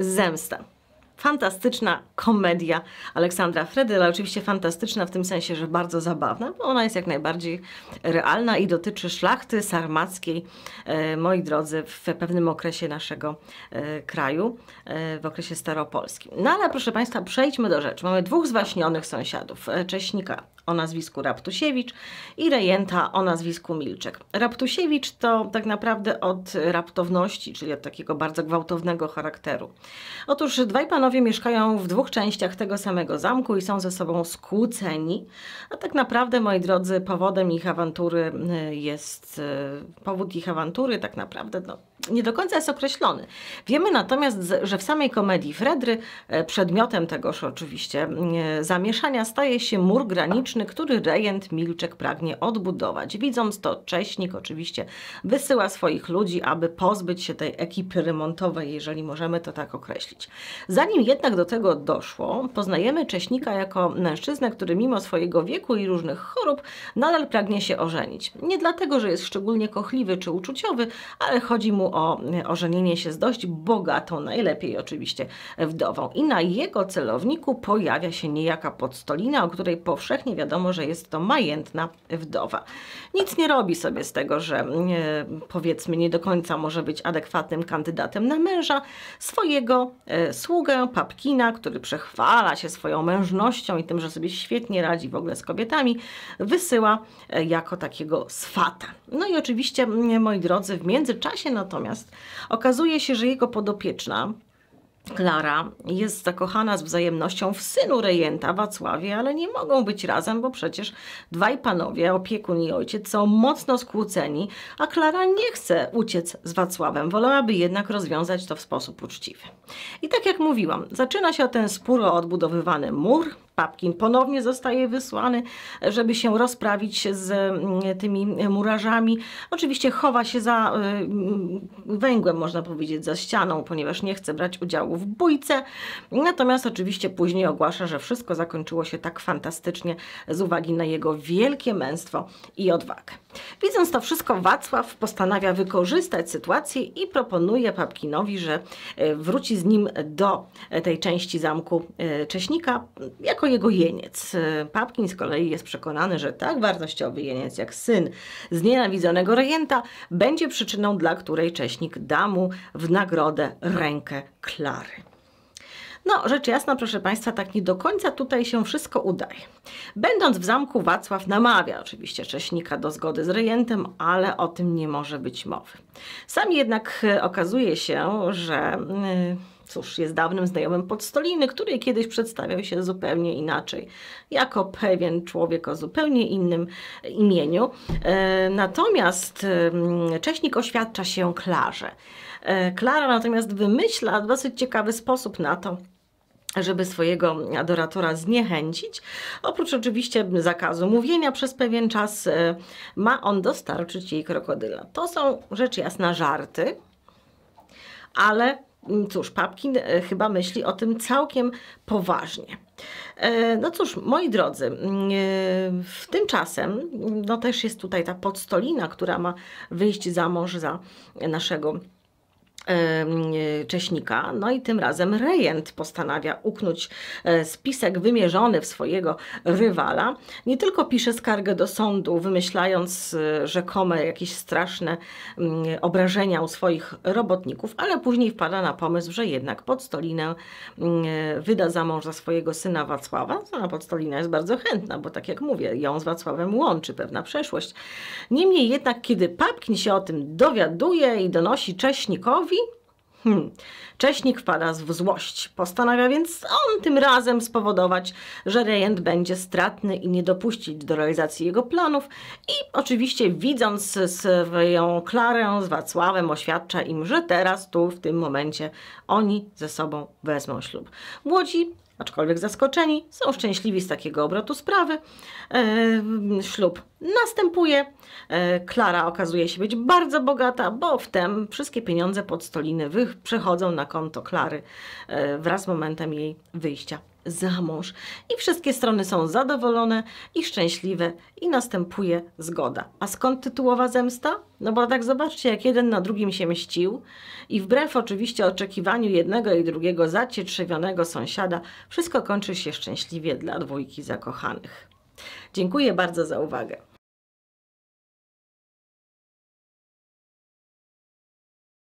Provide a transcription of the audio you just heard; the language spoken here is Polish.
zemsta fantastyczna komedia Aleksandra Fredyla. Oczywiście fantastyczna w tym sensie, że bardzo zabawna, bo ona jest jak najbardziej realna i dotyczy szlachty sarmackiej, e, moi drodzy, w pewnym okresie naszego e, kraju, e, w okresie staropolskim. No ale proszę Państwa, przejdźmy do rzeczy. Mamy dwóch zwaśnionych sąsiadów. Cześnika o nazwisku Raptusiewicz i rejenta o nazwisku Milczek. Raptusiewicz to tak naprawdę od raptowności, czyli od takiego bardzo gwałtownego charakteru. Otóż dwaj panowie panowie mieszkają w dwóch częściach tego samego zamku i są ze sobą skłóceni. A tak naprawdę, moi drodzy, powodem ich awantury e, jest e, powód ich awantury tak naprawdę no, nie do końca jest określony. Wiemy natomiast, że w samej komedii Fredry e, przedmiotem tegoż oczywiście e, zamieszania staje się mur graniczny, który rejent Milczek pragnie odbudować. Widząc to, Cześnik oczywiście wysyła swoich ludzi, aby pozbyć się tej ekipy remontowej, jeżeli możemy to tak określić. Zanim jednak do tego doszło, poznajemy Cześnika jako mężczyznę, który mimo swojego wieku i różnych chorób nadal pragnie się ożenić. Nie dlatego, że jest szczególnie kochliwy czy uczuciowy, ale chodzi mu o, o się z dość bogatą, najlepiej oczywiście wdową. I na jego celowniku pojawia się niejaka podstolina, o której powszechnie wiadomo, że jest to majętna wdowa. Nic nie robi sobie z tego, że e, powiedzmy nie do końca może być adekwatnym kandydatem na męża, swojego e, sługę, papkina, który przechwala się swoją mężnością i tym, że sobie świetnie radzi w ogóle z kobietami, wysyła e, jako takiego swata. No i oczywiście, moi drodzy, w międzyczasie natomiast no Natomiast okazuje się, że jego podopieczna, Klara jest zakochana z wzajemnością w synu rejenta Wacławie, ale nie mogą być razem, bo przecież dwaj panowie, opiekun i ojciec, są mocno skłóceni, a Klara nie chce uciec z Wacławem. Wolałaby jednak rozwiązać to w sposób uczciwy. I tak jak mówiłam, zaczyna się ten spór o odbudowywany mur, Papkin ponownie zostaje wysłany, żeby się rozprawić z mm, tymi murarzami. Oczywiście chowa się za mm, węgłem, można powiedzieć, za ścianą, ponieważ nie chce brać udziału w bójce. Natomiast oczywiście później ogłasza, że wszystko zakończyło się tak fantastycznie z uwagi na jego wielkie męstwo i odwagę. Widząc to wszystko, Wacław postanawia wykorzystać sytuację i proponuje Papkinowi, że e, wróci z nim do e, tej części zamku e, Cześnika jako jako jego jeniec. Papkin z kolei jest przekonany, że tak wartościowy jeniec jak syn znienawidzonego rejenta będzie przyczyną, dla której Cześnik da mu w nagrodę rękę Klary. No, rzecz jasna, proszę Państwa, tak nie do końca tutaj się wszystko udaje. Będąc w zamku, Wacław namawia oczywiście Cześnika do zgody z rejentem, ale o tym nie może być mowy. Sam jednak e, okazuje się, że... Yy, cóż, jest dawnym znajomym Podstoliny, który kiedyś przedstawiał się zupełnie inaczej, jako pewien człowiek o zupełnie innym imieniu. E, natomiast Cześnik oświadcza się Klarze. E, Klara natomiast wymyśla dosyć ciekawy sposób na to, żeby swojego adoratora zniechęcić. Oprócz oczywiście zakazu mówienia przez pewien czas, e, ma on dostarczyć jej krokodyla. To są rzecz jasna żarty, ale Mm, cóż, Papkin e, chyba myśli o tym całkiem poważnie. E, no cóż, moi drodzy, mm, e, w tymczasem, no też jest tutaj ta podstolina, która ma wyjść za mąż za naszego E, cześnika. No i tym razem rejent postanawia uknąć e, spisek wymierzony w swojego rywala. Nie tylko pisze skargę do sądu, wymyślając e, rzekome jakieś straszne mm, obrażenia u swoich robotników, ale później wpada na pomysł, że jednak stolinę mm, wyda za mąż za swojego syna Wacława. Sama podstolina jest bardzo chętna, bo tak jak mówię, ją z Wacławem łączy pewna przeszłość. Niemniej jednak, kiedy papkin się o tym dowiaduje i donosi Cześnikowi, Hmm. Cześnik wpada w złość. Postanawia więc on tym razem spowodować, że rejent będzie stratny i nie dopuścić do realizacji jego planów. I oczywiście widząc swoją Klarę z Wacławem oświadcza im, że teraz tu w tym momencie oni ze sobą wezmą ślub. Młodzi aczkolwiek zaskoczeni, są szczęśliwi z takiego obrotu sprawy. E, ślub następuje. E, Klara okazuje się być bardzo bogata, bo wtem wszystkie pieniądze pod stoliny przechodzą na konto Klary e, wraz z momentem jej wyjścia za mąż. I wszystkie strony są zadowolone i szczęśliwe i następuje zgoda. A skąd tytułowa zemsta? No bo tak zobaczcie, jak jeden na drugim się mścił i wbrew oczywiście oczekiwaniu jednego i drugiego zacietrzewionego sąsiada, wszystko kończy się szczęśliwie dla dwójki zakochanych. Dziękuję bardzo za uwagę.